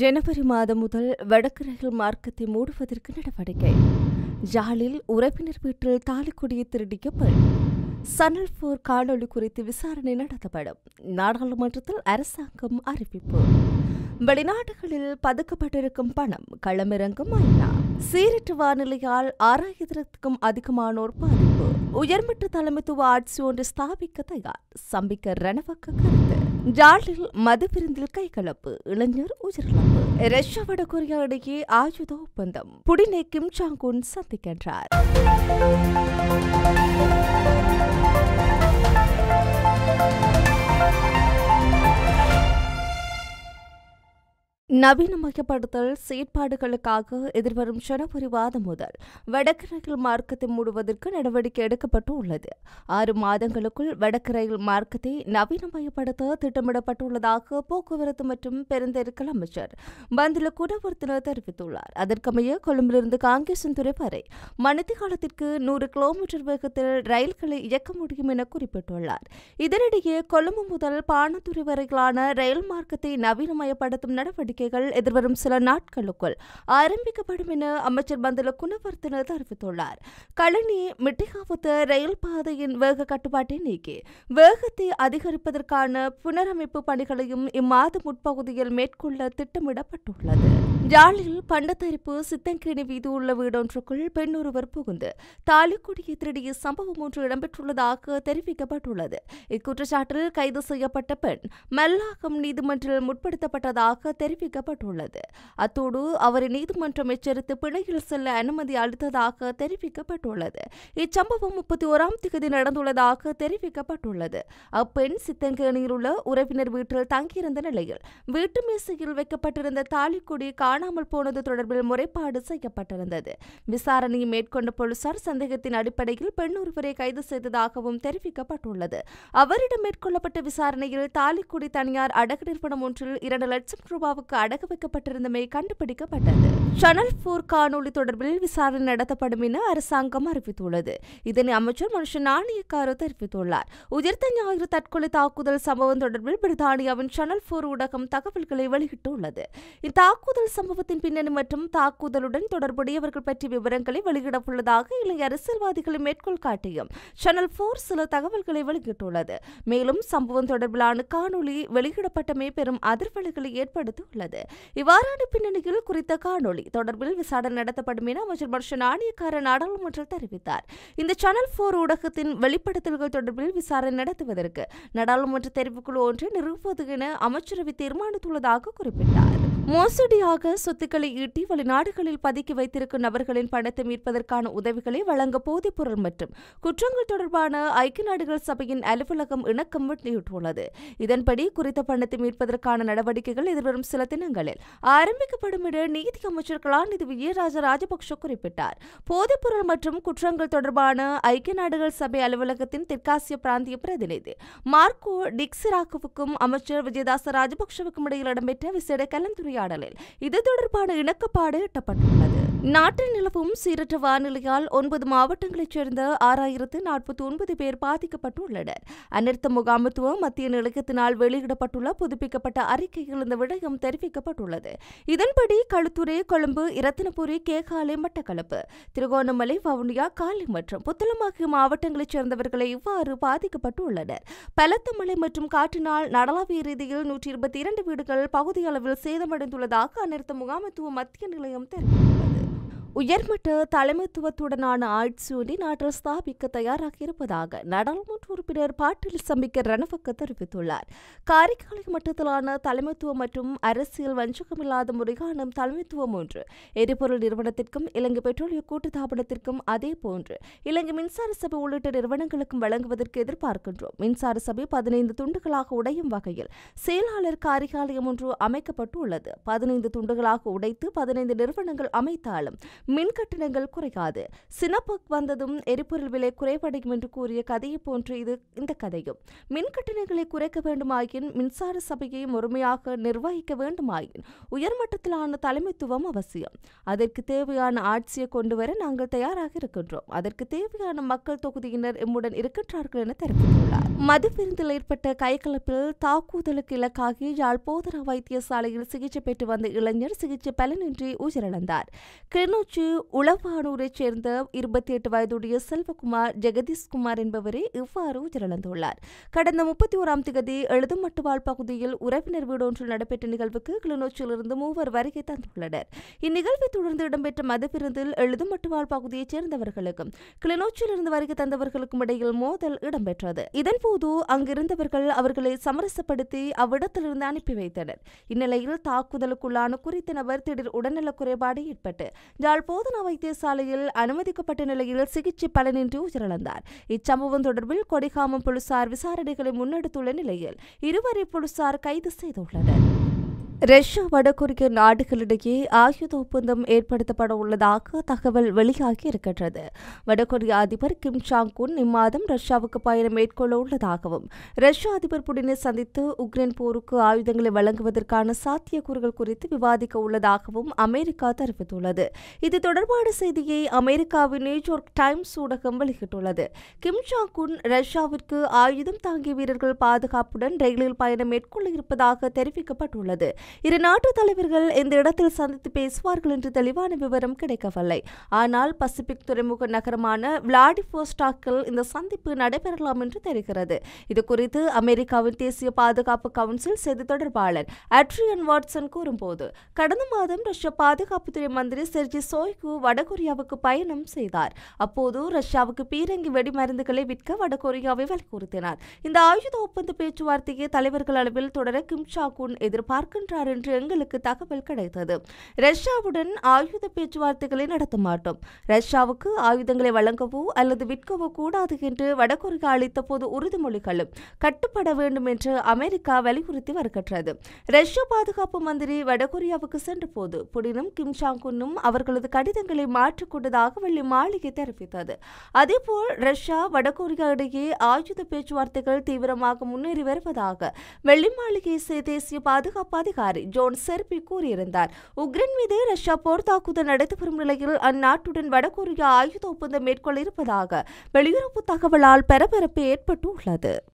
ஜனவரி மாதம் முதல் வடக்கு ரயில் மார்க்கத்தை மூடுவதற்கு நடவடிக்கை ஜாலில் உறவினர் வீட்டில் தாலிக்குடியை திருடிய பெண் சனல் காணொலி குறித்து விசாரணை நடத்தப்படும் நாடாளுமன்றத்தில் அரசாங்கம் அறிவிப்பு வெளிநாடுகளில் பதுக்கப்பட்டிருக்கும் பணம் களமிறங்கும் ஐநா சீரற்று வானிலையால் ஆறாயிரத்திற்கும் அதிகமானோர் பாதிப்பு உயர்மட்ட தலைமைத்துவ ஆட்சி ஒன்று ஸ்தாபிக்க தயார் சம்பிக்க ரணவக்க கருத்து ஜாலில் மது கைகலப்பு இளைஞர் உயிரிழப்பு ரஷ்யா வடகொரியா இடையே ஆயுத ஒப்பந்தம் புடினை கிம் சாங்குன் சந்திக்கின்றார் நவீனமயப்படுத்தல் செயற்பாடுகளுக்காக எதிர்வரும் ஜனவரி மாதம் முதல் வடக்கு ரயில் மார்க்கத்தை மூடுவதற்கு நடவடிக்கை எடுக்கப்பட்டு உள்ளது ஆறு மாதங்களுக்குள் வடக்கு ரயில் மார்க்கத்தை நவீனமயப்படுத்த திட்டமிடப்பட்டுள்ளதாக போக்குவரத்து மற்றும் பெருந்தெருக்கல் அமைச்சர் பந்துல குடவர்த்தன தெரிவித்துள்ளார் அதற்கமைய கொழும்பிலிருந்து துறை வரை காலத்திற்கு நூறு கிலோமீட்டர் வேகத்தில் ரயில்களை இயக்க முடியும் என குறிப்பிட்டுள்ளார் இதனிடையே கொழும்பு முதல் பானத்துறை வரையிலான ரயில் மார்க்கத்தை நவீனமயப்படுத்தும் நடவடிக்கை நடவடிக்கைகள் எதிர்வரும் சில நாட்களுக்குள் ஆரம்பிக்கப்படும் என அமைச்சர் பந்தல குணவர்த்தன தெரிவித்துள்ளார் கழனி மிட்டிகாபுத்த ரயில் பாதையின் வேக கட்டுப்பாட்டை நீக்கி வேகத்தை அதிகரிப்பதற்கான புனரமைப்பு பணிகளையும் இம்மாத முற்பகுதியில் மேற்கொள்ள திட்டமிடப்பட்டுள்ளது யாழில் பண்டத்தரிப்பு சித்தங்கேணி வீதி உள்ள வீடொன்றுக்குள் பெண் ஒருவர் புகுந்து தாலிக்குடியை திருடிய சம்பவம் ஒன்று இடம்பெற்றுள்ளதாக தெரிவிக்கப்பட்டுள்ளது இக்குற்றச்சாட்டில் கைது செய்யப்பட்ட பெண் மல்லாகம் நீதிமன்றில் முற்படுத்தப்பட்டதாக தெரிவிக்கிறது தெரிவிக்கப்பட்டுள்ளது அத்தோடு அவரை நீதிமன்றம் எச்சரித்து பிணையில் செல்ல அனுமதி அளித்ததாக தெரிவிக்கப்பட்டுள்ளது இச்சம்பவம் முப்பத்தி ஓராம் திகதி நடந்துள்ளதாக தெரிவிக்கப்பட்டுள்ளது அப்பெண் சித்தங்கேணியில் உள்ள உறவினர் வீட்டில் தங்கியிருந்த நிலையில் வீட்டு மேசையில் வைக்கப்பட்டிருந்த தாலிக்குடி காணாமல் போனது தொடர்பில் முறைப்பாடு செய்யப்பட்டிருந்தது விசாரணையை மேற்கொண்ட போலீசார் சந்தேகத்தின் அடிப்படையில் பெண் ஒருவரை கைது செய்ததாகவும் தெரிவிக்கப்பட்டுள்ளது அவரிடம் மேற்கொள்ளப்பட்ட விசாரணையில் தாலிக்குடி தனியார் அடகு நிறுவனம் ஒன்றில் இரண்டு லட்சம் ரூபாவுக்கு அடகு வைக்கப்பட்டிருந்தமை கண்டுபிடிக்கப்பட்டது சனல் போர் காணொலி தொடர்பில் விசாரணை நடத்தப்படும் என அரசாங்கம் அறிவித்துள்ளது இதனை அமைச்சர் மனுஷன் நாணயக்காரோ தெரிவித்துள்ளார் உயிர்த்த ஞாயிறு தற்கொலை தாக்குதல் சம்பவம் தொடர்பில் பிரித்தானியாவின் சனல் போர் ஊடகம் தகவல்களை வெளியிட்டுள்ளது இத்தாக்குதல் சம்பவத்தின் பின்னணி மற்றும் தாக்குதலுடன் தொடர்புடையவர்கள் பற்றிய விவரங்களை வெளியிடப்பட்டுள்ளதாக இலங்கை அரசியல்வாதிகளை மேற்கோள் காட்டியும் சனல் போர் சில தகவல்களை வெளியிட்டுள்ளது மேலும் சம்பவம் தொடர்பிலான காணொலி வெளியிடப்பட்டமே பெரும் அதிர்வலைகளை ஏற்படுத்தியுள்ளது உள்ளது இவ்வாறான பின்னணியில் குறித்த காணொலி தொடர்பில் விசாரணை நடத்தப்படும் என அமைச்சர் பர்ஷன் நாணயக்கார நாடாளுமன்றம் தெரிவித்தார் இந்த சேனல் போர் ஊடகத்தின் வெளிப்படுத்தல்கள் தொடர்பில் விசாரணை நடத்துவதற்கு நாடாளுமன்ற தெரிவுக்குழு ஒன்றை நிறுவுவது என அமைச்சரவை தீர்மானித்துள்ளதாக குறிப்பிட்டார் மோசடியாக சொத்துக்களை ஈட்டி வெளிநாடுகளில் பதுக்கி வைத்திருக்கும் நபர்களின் பணத்தை மீட்பதற்கான உதவிகளை வழங்க பொருள் மற்றும் குற்றங்கள் தொடர்பான ஐக்கிய நாடுகள் சபையின் அலுவலகம் இணக்கம் வெளியிட்டுள்ளது இதன்படி குறித்த பணத்தை மீட்பதற்கான நடவடிக்கைகள் எதிர்வரும் சில தினங்களில் ஆரம்பிக்கப்படும் என நீதி அமைச்சர் கலாநிதி விஜயராஜ ராஜபக்ஷ குறிப்பிட்டார் போதைப்பொருள் மற்றும் குற்றங்கள் தொடர்பான ஐக்கிய நாடுகள் சபை அலுவலகத்தின் தெற்காசிய பிராந்திய பிரதிநிதி மார்க்கோ டிக்ஸிராக்குவுக்கும் அமைச்சர் விஜயதாச ராஜபக்ஷவுக்கும் இடையில் இடம்பெற்ற விசேட கலந்துரையாடலில் இது தொடர்பான இணக்கப்பாடு எட்டப்பட்டுள்ளது நாட்டில் நிலவும் சீரற்ற வானிலையால் ஒன்பது மாவட்டங்களைச் சேர்ந்த ஆறாயிரத்து நாற்பத்தி ஒன்பது பேர் பாதிக்கப்பட்டுள்ளனர் அனர்த்த முகாமத்துவ மத்திய நிலையத்தினால் வெளியிடப்பட்டுள்ள புதுப்பிக்கப்பட்ட அறிக்கையில் இந்த விடயம் தெரிவிக்க அறிவிக்கப்பட்டுள்ளது இதன்படி களுத்துறை கொழும்பு இரத்தினபுரி கேகாலை மட்டக்களப்பு திருகோணமலை வவுனியா காலி மற்றும் புத்தளம் ஆகிய மாவட்டங்களைச் சேர்ந்தவர்களை இவ்வாறு பாதிக்கப்பட்டுள்ளனர் பலத்த மழை மற்றும் காற்றினால் நடலாவிய ரீதியில் நூற்றி இருபத்தி இரண்டு வீடுகள் பகுதியளவில் சேதமடைந்துள்ளதாக அநிறுத்த முகாமத்துவ மத்திய நிலையம் தெரிவித்துள்ளது உயர்மட்ட தலைமைத்துவத்துடனான ஆட்சியொன்றை நாட்டில் ஸ்தாபிக்க தயாராக இருப்பதாக நாடாளுமன்ற உறுப்பினர் பாட்டில் சம்பிக்க ரணவக்க தெரிவித்துள்ளார் காரைக்கால மட்டத்திலான தலைமைத்துவம் மற்றும் அரசியல் வஞ்சகமில்லாத முறையான தலைமைத்துவம் ஒன்று எரிபொருள் நிறுவனத்திற்கும் இலங்கை பெட்ரோலிய கூட்டுத்தாபனத்திற்கும் அதே போன்று இலங்கை மின்சார சபை உள்ளிட்ட நிறுவனங்களுக்கும் வழங்குவதற்கு எதிர்பார்க்கின்றோம் மின்சார சபை பதினைந்து துண்டுகளாக உடையும் வகையில் செயலாளர் காரிகாலயம் ஒன்று அமைக்கப்பட்டுள்ளது பதினைந்து துண்டுகளாக உடைத்து பதினைந்து நிறுவனங்கள் அமைத்தாலும் மின் கட்டணங்கள் குறையாது சினப்பக் வந்ததும் எரிபொருள் விலை குறைவடையும் என்று கூறிய கதையை போன்று இது இந்த கதையும் மின் குறைக்க வேண்டுமாயின் மின்சார சபையை முழுமையாக நிர்வகிக்க வேண்டுமாயின் உயர்மட்டத்திலான தலைமைத்துவம் அவசியம் அதற்கு தேவையான ஆட்சியை கொண்டு வர நாங்கள் தயாராக இருக்கின்றோம் அதற்கு தேவையான மக்கள் தொகுதியினர் எம்முடன் இருக்கின்றார்கள் என தெரிவித்துள்ளார் மதுவிருந்தில் ஏற்பட்ட கைகலப்பில் தாக்குதலுக்கு இலக்காகி யாழ் போதரா வைத்தியசாலையில் சிகிச்சை பெற்று வந்த இளைஞர் சிகிச்சை பலனின்றி உயிரிழந்தார் கிளிநொச்சி நேற்று உளவானூரைச் சேர்ந்த இருபத்தி எட்டு வயதுடைய செல்வகுமார் ஜெகதீஷ்குமார் என்பவரே இவ்வாறு உயிரிழந்துள்ளார் கடந்த முப்பத்தி ஓராம் திகதி எழுதுமட்டுவாழ் பகுதியில் உறவினர் வீடொன்றில் நடைபெற்ற நிகழ்வுக்கு கிளிநொச்சியிலிருந்து மூவர் வருகை தந்துள்ளனர் இந்நிகழ்வை தொடர்ந்து இடம்பெற்ற மதுவிருந்தில் எழுதுமட்டுவாழ் பகுதியைச் சேர்ந்தவர்களுக்கும் கிளிநொச்சியிலிருந்து வருகை தந்தவர்களுக்கும் இடையில் மோதல் இடம்பெற்றது இதன்போது அங்கிருந்தவர்கள் அவர்களை சமரசப்படுத்தி அவ்விடத்திலிருந்து அனுப்பி வைத்தனர் இந்நிலையில் தாக்குதலுக்குள்ளான குறித்த நபர் திடீர் உடல்நலக் குறைபாடு ஏற்பட்டு இதனால் போதனா வைத்தியசாலையில் அனுமதிக்கப்பட்ட நிலையில் சிகிச்சை பலனின்றி உயிரிழந்தார் இச்சம்பவம் தொடர்பில் கொடிகாமம் போலீசார் விசாரணைகளை முன்னெடுத்துள்ள நிலையில் இருவரை போலீசார் கைது செய்துள்ளனர் ரஷ்யா வடகொரிய நாடுகளிடையே ஆயுத ஒப்பந்தம் ஏற்படுத்தப்பட உள்ளதாக தகவல் வெளியாகி இருக்கின்றது வடகொரிய அதிபர் கிம் ஜாங் குன் இம்மாதம் ரஷ்யாவுக்கு பயணம் மேற்கொள்ள உள்ளதாகவும் ரஷ்ய அதிபர் புடினை சந்தித்து உக்ரைன் போருக்கு ஆயுதங்களை வழங்குவதற்கான சாத்தியக்கூறுகள் குறித்து விவாதிக்க உள்ளதாகவும் அமெரிக்கா தெரிவித்துள்ளது இது தொடர்பான செய்தியை அமெரிக்காவின் நியூயார்க் டைம்ஸ் ஊடகம் வெளியிட்டுள்ளது கிம் ஜாங் குன் ரஷ்யாவிற்கு ஆயுதம் தாங்கிய வீரர்கள் பாதுகாப்புடன் ரயிலில் பயணம் மேற்கொள்ள இருப்பதாக தெரிவிக்கப்பட்டுள்ளது இரு நாட்டு தலைவர்கள் இந்த இடத்தில் சந்தித்து பேசுவார்கள் என்று தெளிவான விவரம் கிடைக்கவில்லை ஆனால் பசிபிக் துறைமுக நகரமான விளாடிபோஸ்டாக்கில் இந்த சந்திப்பு நடைபெறலாம் என்று தெரிகிறது இது குறித்து அமெரிக்காவின் தேசிய பாதுகாப்பு கவுன்சில் செய்தி தொடர்பாளர் அட்ரியன் வாட்சன் கூறும்போது கடந்த மாதம் ரஷ்ய பாதுகாப்புத்துறை மந்திரி செர்ஜி சோய்கு வடகொரியாவுக்கு பயணம் செய்தார் அப்போது ரஷ்யாவுக்கு பீரங்கி வெடிமருந்துகளை விற்க வடகொரியாவை வலியுறுத்தினார் இந்த ஆயுத ஒப்பந்த பேச்சுவார்த்தையை தலைவர்கள் அளவில் தொடர கிம் சாகுன் எதிர்பார்க்கின்றார் வருகிறார் என்று எங்களுக்கு தகவல் கிடைத்தது ரஷ்யாவுடன் ஆயுத பேச்சுவார்த்தைகளை நடத்த மாட்டோம் ரஷ்யாவுக்கு ஆயுதங்களை வழங்கவோ அல்லது விற்கவோ கூடாது என்று வடகொரியா அளித்த போது உறுதிமொழிகளும் கட்டுப்பட வேண்டும் என்று அமெரிக்கா வலியுறுத்தி வருகின்றது ரஷ்ய பாதுகாப்பு மந்திரி வடகொரியாவுக்கு சென்ற போது புடினும் கிம் ஜாங் குன்னும் அவர்களது கடிதங்களை மாற்றிக்கொண்டதாக வெள்ளி மாளிகை தெரிவித்தது அதேபோல் ரஷ்யா வடகொரியா இடையே ஆயுத பேச்சுவார்த்தைகள் தீவிரமாக முன்னேறி வருவதாக வெள்ளி மாளிகை தேசிய பாதுகாப்பு அதிகாரி அதிகாரி ஜோன் செர்பி கூறியிருந்தார் உக்ரைன் மீது ரஷ்யா போர் தாக்குதல் நடத்தி வரும் நிலையில் அந்நாட்டுடன் வடகொரியா ஆயுத ஒப்பந்தம் மேற்கொள்ள இருப்பதாக வெளியுறவு தகவலால் பரபரப்பு ஏற்பட்டுள்ளது